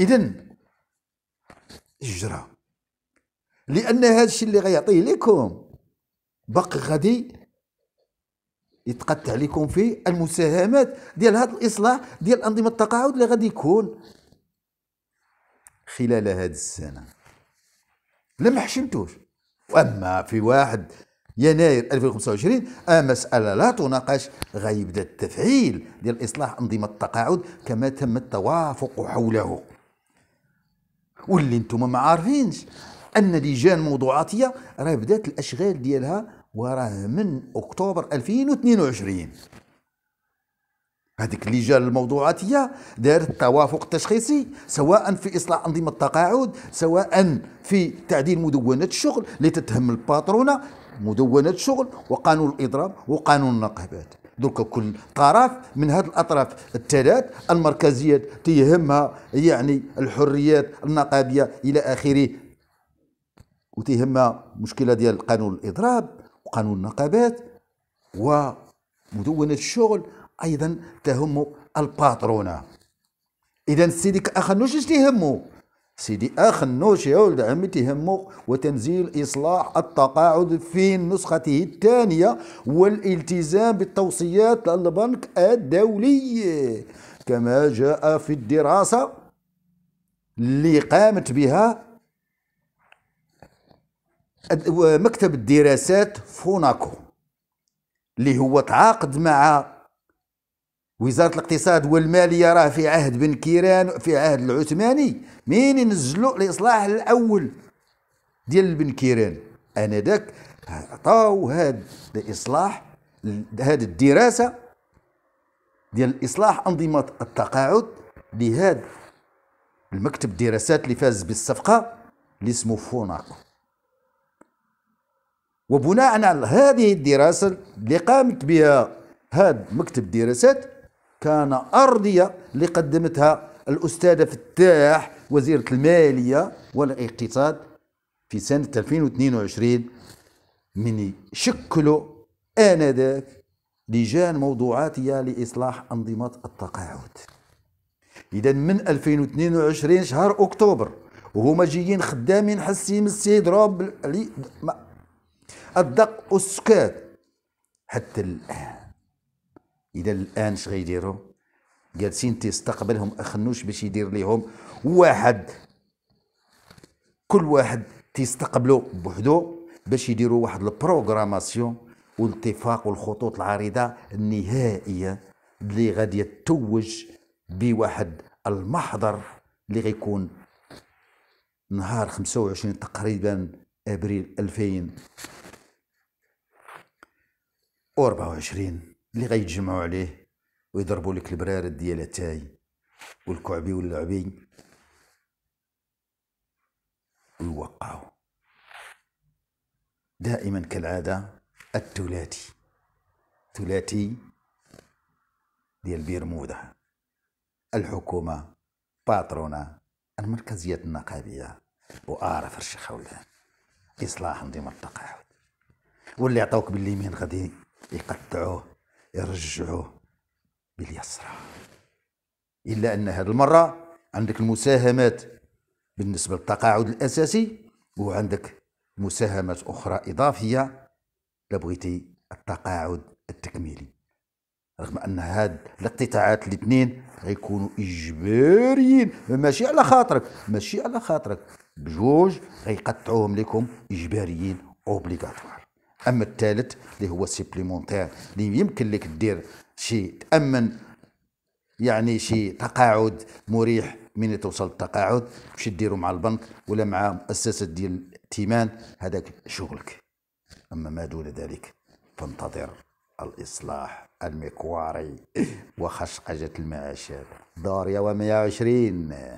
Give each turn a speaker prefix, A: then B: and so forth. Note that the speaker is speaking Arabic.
A: اذا الجرى لان هذا الشيء اللي غيعطيه لكم باقي غادي يتقطع لكم في المساهمات ديال هذا الاصلاح ديال انظمه التقاعد اللي غادي يكون خلال هذه السنه لا ما حشمتوش واما في واحد يناير 2025 مسألة لا تناقش غيبدا التفعيل ديال إصلاح أنظمة التقاعد كما تم التوافق حوله واللي انتم ما عارفينش ان لجان موضوعاتيه راه بدات الاشغال ديالها وراه من اكتوبر 2022 هذيك اللجان الموضوعاتيه دارت التوافق التشخيصي سواء في اصلاح انظمه التقاعد سواء في تعديل مدونات الشغل اللي تتهم الباترونه مدونات الشغل وقانون الاضراب وقانون النقابات دوكا كل طرف من هذه الاطراف الثلاث المركزيه تيهمها يعني الحريات النقابيه الى اخره وتيهمها مشكله ديال قانون الاضراب وقانون النقابات ومدونه الشغل ايضا تهم الباترونه اذا سيدي كاخر واش تيهمو سيدي اخ النوش يا ولد عمي تهمه وتنزيل اصلاح التقاعد في نسخته الثانيه والالتزام بالتوصيات البنك الدولي كما جاء في الدراسه اللي قامت بها مكتب الدراسات فوناكو اللي هو تعاقد مع وزاره الاقتصاد والماليه راه في عهد بن كيران في عهد العثماني مين ينزلوا الاصلاح الاول ديال بن كيران انذاك عطاو هاد الاصلاح هاد الدراسه ديال اصلاح انظمه التقاعد لهاد المكتب الدراسات اللي فاز بالصفقه اللي اسمه فوناكو وبناء على هذه الدراسه اللي قامت بها هذا مكتب الدراسات كان أرضية اللي قدمتها الأستاذة فتاح وزيرة المالية والاقتصاد في سنة 2022 من شكلوا آنذاك لجان موضوعاتية لإصلاح أنظمة التقاعد إذا من 2022 شهر أكتوبر وهما جايين خدامين حاسين السيد راب الدق والسكات حتى الآن اذا الان اش غيديروا جالسين تستقبلهم اخنوش باش يدير ليهم واحد كل واحد تيستقبلو بوحدو باش يديروا واحد البروغراماسيون والاتفاق والخطوط العريضه النهائيه اللي غادي توج بواحد المحضر اللي غيكون نهار 25 تقريبا ابريل 2024 اللي غيتجمعوا عليه ويضربوا لك البرارد ديال اتاي والكعبي واللعبي ويوقعوا دائما كالعادة الثلاثي ثلاثي ديال بيرمودا الحكومة باترونا المركزية النقابية وآرف الشخولان إصلاح انظمة التقاعد واللي عطاوك باليمين غادي يقطعوه يرجعوه باليسرى إلا أن هذه المرة عندك المساهمات بالنسبة للتقاعد الأساسي وعندك مساهمات أخرى إضافية لبغيتي التقاعد التكميلي رغم أن هاد الاقتطاعات الاثنين غيكونوا إجباريين ماشي على خاطرك ماشي على خاطرك بجوج غيقطعوهم لكم إجباريين أوبليغاتوار اما الثالث اللي هو سيبليمونتير اللي يمكن لك دير شي تامن يعني شي تقاعد مريح من توصل التقاعد تمشي ديرو مع البنك ولا مع مؤسسه ديال الائتمان هذاك شغلك اما ما دون ذلك فانتظر الإصلاح المكواري وخشقجة المعاشات دار يوم 120